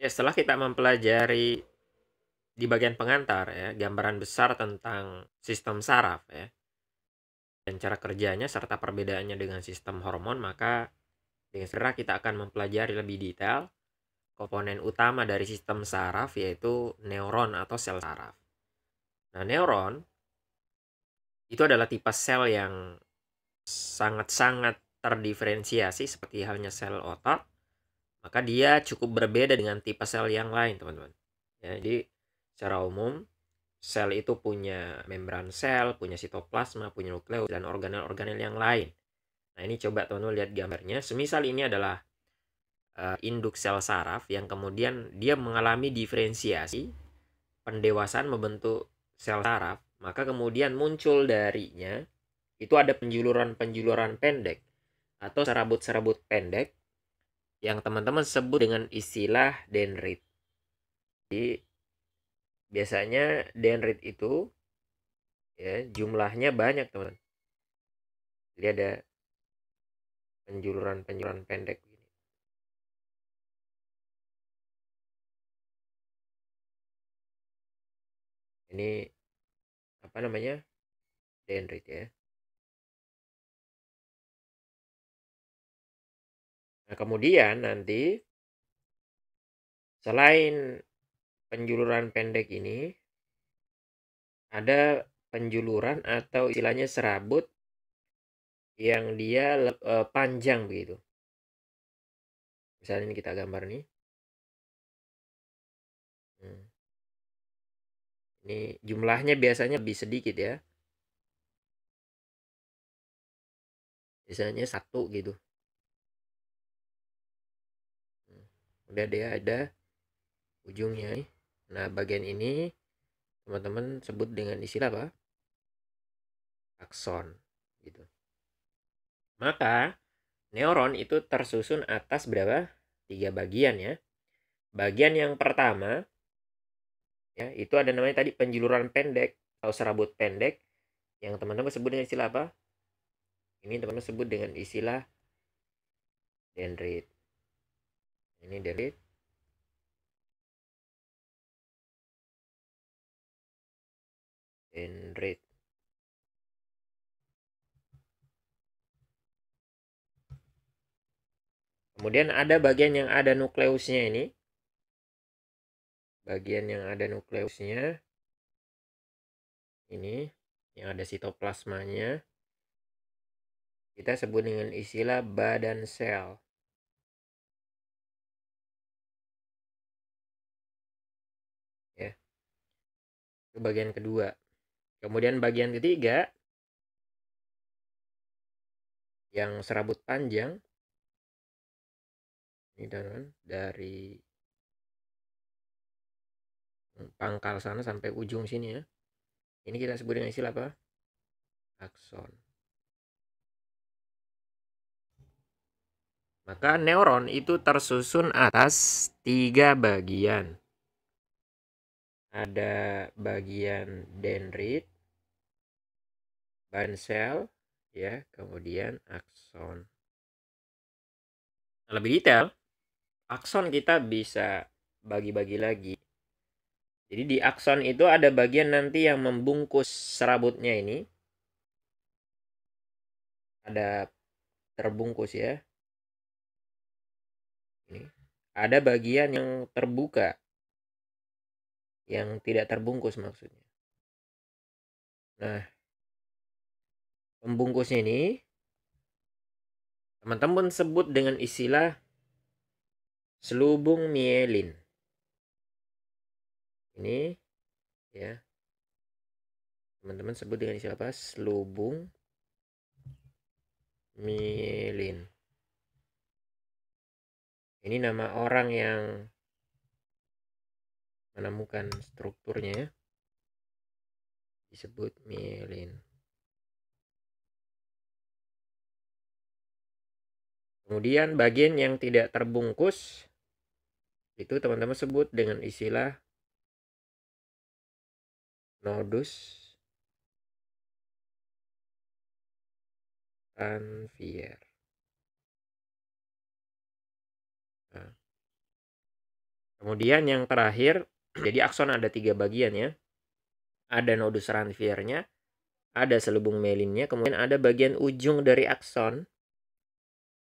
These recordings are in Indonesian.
Ya, setelah kita mempelajari di bagian pengantar ya, gambaran besar tentang sistem saraf ya dan cara kerjanya serta perbedaannya dengan sistem hormon, maka dengan segera kita akan mempelajari lebih detail komponen utama dari sistem saraf yaitu neuron atau sel saraf. Nah, neuron itu adalah tipe sel yang sangat-sangat terdiferensiasi seperti halnya sel otak maka dia cukup berbeda dengan tipe sel yang lain teman-teman ya jadi secara umum sel itu punya membran sel punya sitoplasma punya nukleus dan organel-organel yang lain nah ini coba teman-teman lihat gambarnya semisal ini adalah uh, induk sel saraf yang kemudian dia mengalami diferensiasi pendewasaan membentuk sel saraf maka kemudian muncul darinya itu ada penjuluran-penjuluran pendek atau serabut-serabut pendek yang teman-teman sebut dengan istilah dendrit. Jadi biasanya dendrit itu ya jumlahnya banyak teman. Jadi ada penjuluran-penjuluran pendek ini. apa namanya? Dendrit ya. Nah, kemudian nanti selain penjuluran pendek ini ada penjuluran atau istilahnya serabut yang dia eh, panjang begitu. Misalnya ini kita gambar nih. Hmm. Ini jumlahnya biasanya lebih sedikit ya. Biasanya satu gitu. udah dia ada ujungnya Nah, bagian ini teman-teman sebut dengan istilah apa? Akson gitu. Maka neuron itu tersusun atas berapa? Tiga bagian ya. Bagian yang pertama ya, itu ada namanya tadi penjuluran pendek atau serabut pendek yang teman-teman sebut dengan istilah apa? Ini teman-teman sebut dengan istilah dendrit ini delete and kemudian ada bagian yang ada nukleusnya ini bagian yang ada nukleusnya ini yang ada sitoplasmanya kita sebut dengan istilah badan sel ke bagian kedua. Kemudian bagian ketiga yang serabut panjang ini teman-teman dari pangkal sana sampai ujung sini ya. Ini kita sebut dengan istilah apa? Akson. Maka neuron itu tersusun atas tiga bagian ada bagian dendrit, bansel, ya, kemudian akson. Nah, lebih detail, akson kita bisa bagi-bagi lagi. Jadi di akson itu ada bagian nanti yang membungkus serabutnya ini. Ada terbungkus ya. Ini. Ada bagian yang terbuka yang tidak terbungkus maksudnya. Nah, pembungkusnya ini teman-teman sebut dengan istilah selubung mielin. Ini ya. Teman-teman sebut dengan istilah apa? Selubung mielin. Ini nama orang yang menemukan strukturnya ya. disebut mielin. Kemudian bagian yang tidak terbungkus itu teman-teman sebut dengan istilah nodus Tanvier. Nah, kemudian yang terakhir jadi akson ada tiga bagian ya. Ada nodus ranviernya, ada selubung melinnya, kemudian ada bagian ujung dari akson.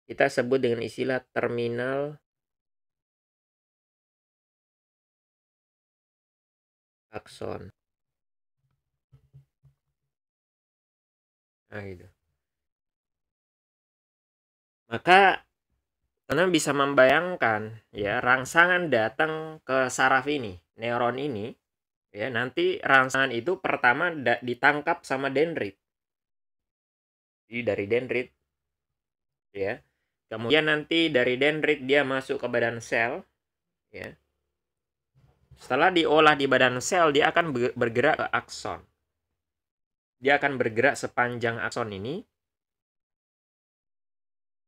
Kita sebut dengan istilah terminal akson. Nah, gitu. Maka karena bisa membayangkan ya rangsangan datang ke saraf ini neuron ini ya nanti rangsangan itu pertama ditangkap sama dendrit. Jadi dari dendrit ya. Kemudian nanti dari dendrit dia masuk ke badan sel ya. Setelah diolah di badan sel, dia akan bergerak ke akson. Dia akan bergerak sepanjang akson ini.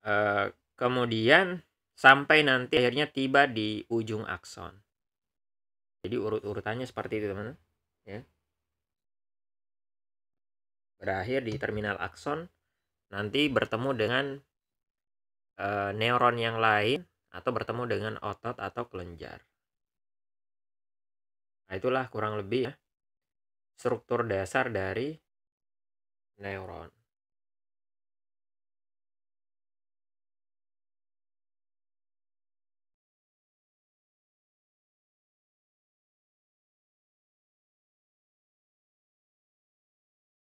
Eh, kemudian sampai nanti akhirnya tiba di ujung akson jadi urut urutannya seperti itu teman ya berakhir di terminal akson nanti bertemu dengan e, neuron yang lain atau bertemu dengan otot atau kelenjar nah itulah kurang lebih ya struktur dasar dari neuron